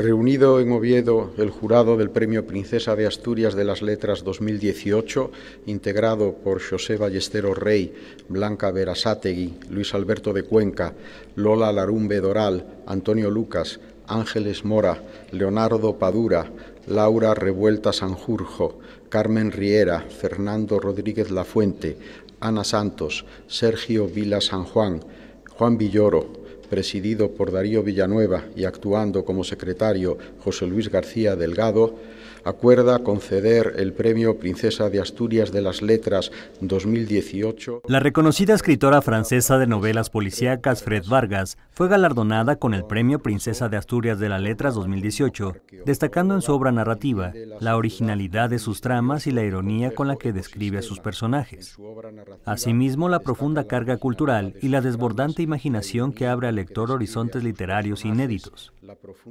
Reunido en Oviedo el jurado del Premio Princesa de Asturias de las Letras 2018, integrado por José Ballesteros Rey, Blanca Verasátegui, Luis Alberto de Cuenca, Lola Larumbe Doral, Antonio Lucas, Ángeles Mora, Leonardo Padura, Laura Revuelta Sanjurjo, Carmen Riera, Fernando Rodríguez Lafuente, Ana Santos, Sergio Vila San Juan, Juan Villoro, presidido por Darío Villanueva y actuando como secretario José Luis García Delgado, acuerda conceder el Premio Princesa de Asturias de las Letras 2018. La reconocida escritora francesa de novelas policíacas Fred Vargas fue galardonada con el Premio Princesa de Asturias de las Letras 2018, destacando en su obra narrativa la originalidad de sus tramas y la ironía con la que describe a sus personajes. Asimismo, la profunda carga cultural y la desbordante imaginación que abre al horizontes literarios inéditos.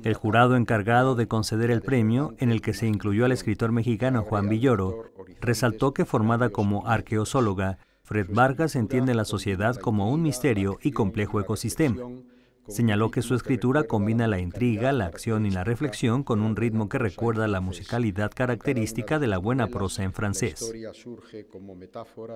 El jurado encargado de conceder el premio, en el que se incluyó al escritor mexicano Juan Villoro, resaltó que formada como arqueosóloga, Fred Vargas entiende la sociedad como un misterio y complejo ecosistema. Señaló que su escritura combina la intriga, la acción y la reflexión con un ritmo que recuerda la musicalidad característica de la buena prosa en francés.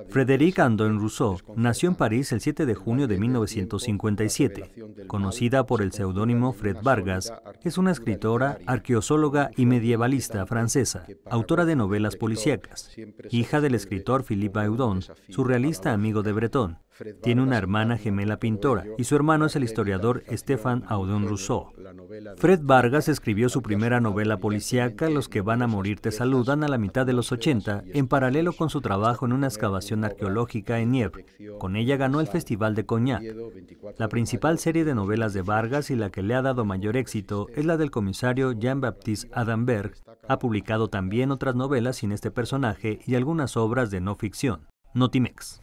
Frédéric Andon Rousseau nació en París el 7 de junio de 1957. Conocida por el seudónimo Fred Vargas, es una escritora, arqueosóloga y medievalista francesa, autora de novelas policíacas, hija del escritor Philippe Audon, surrealista amigo de Breton. Tiene una hermana gemela pintora y su hermano es el historiador Stefan Audun Rousseau. Fred Vargas escribió su primera novela policíaca, Los que van a morir te saludan, a la mitad de los 80, en paralelo con su trabajo en una excavación arqueológica en Nieve. Con ella ganó el Festival de Cognac. La principal serie de novelas de Vargas y la que le ha dado mayor éxito este es la del comisario Jean-Baptiste Adamberg. Ha publicado también otras novelas sin este personaje y algunas obras de no ficción. Notimex.